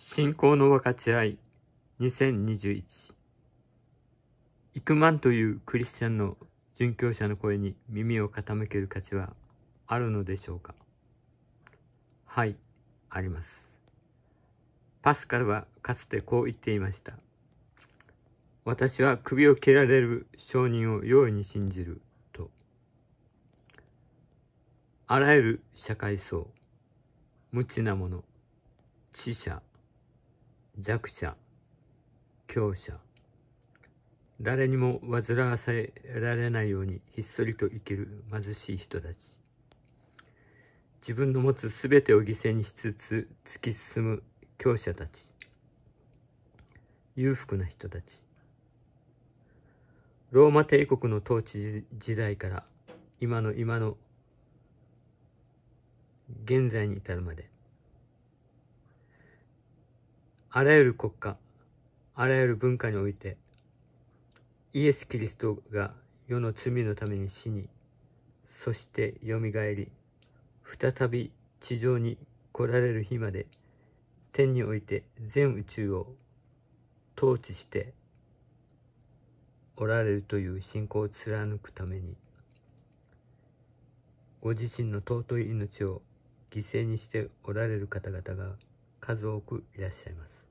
信仰の分かち合い2021マンというクリスチャンの殉教者の声に耳を傾ける価値はあるのでしょうかはいありますパスカルはかつてこう言っていました私は首を切られる証人を容易に信じるとあらゆる社会層無知なもの知者弱者、強者、誰にも煩わされられないようにひっそりと生きる貧しい人たち。自分の持つすべてを犠牲にしつつ突き進む強者たち。裕福な人たち。ローマ帝国の統治時代から今の今の現在に至るまで。あらゆる国家、あらゆる文化において、イエス・キリストが世の罪のために死に、そしてよみがえり、再び地上に来られる日まで、天において全宇宙を統治しておられるという信仰を貫くために、ご自身の尊い命を犠牲にしておられる方々が、数多くいらっしゃいます